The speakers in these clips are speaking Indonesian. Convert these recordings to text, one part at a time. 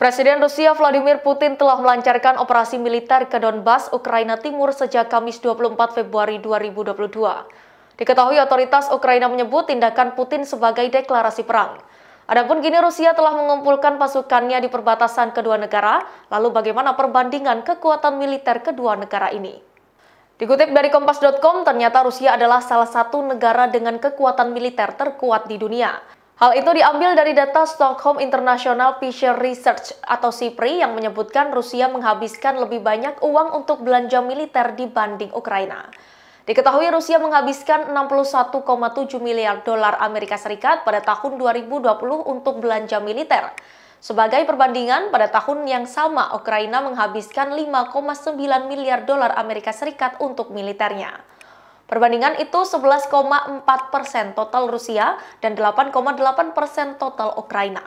Presiden Rusia Vladimir Putin telah melancarkan operasi militer ke Donbas, Ukraina Timur sejak Kamis 24 Februari 2022. Diketahui otoritas Ukraina menyebut tindakan Putin sebagai deklarasi perang. Adapun kini Rusia telah mengumpulkan pasukannya di perbatasan kedua negara, lalu bagaimana perbandingan kekuatan militer kedua negara ini? Dikutip dari Kompas.com, ternyata Rusia adalah salah satu negara dengan kekuatan militer terkuat di dunia. Hal itu diambil dari data Stockholm International Fisher Research atau SIPRI yang menyebutkan Rusia menghabiskan lebih banyak uang untuk belanja militer dibanding Ukraina. Diketahui Rusia menghabiskan 61,7 miliar dolar Amerika Serikat pada tahun 2020 untuk belanja militer. Sebagai perbandingan, pada tahun yang sama Ukraina menghabiskan 5,9 miliar dolar Amerika Serikat untuk militernya. Perbandingan itu 11,4 persen total Rusia dan 8,8 persen total Ukraina.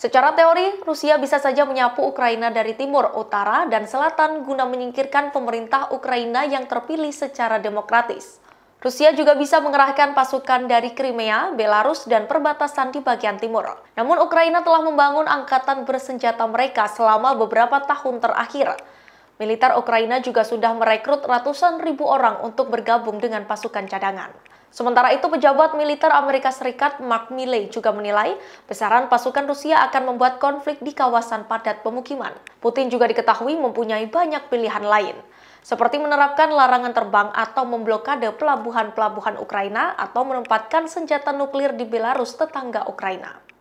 Secara teori, Rusia bisa saja menyapu Ukraina dari timur, utara, dan selatan guna menyingkirkan pemerintah Ukraina yang terpilih secara demokratis. Rusia juga bisa mengerahkan pasukan dari Crimea, Belarus, dan perbatasan di bagian timur. Namun Ukraina telah membangun angkatan bersenjata mereka selama beberapa tahun terakhir. Militer Ukraina juga sudah merekrut ratusan ribu orang untuk bergabung dengan pasukan cadangan. Sementara itu, pejabat militer Amerika Serikat Mark Milley juga menilai besaran pasukan Rusia akan membuat konflik di kawasan padat pemukiman. Putin juga diketahui mempunyai banyak pilihan lain, seperti menerapkan larangan terbang atau memblokade pelabuhan-pelabuhan Ukraina atau menempatkan senjata nuklir di Belarus tetangga Ukraina.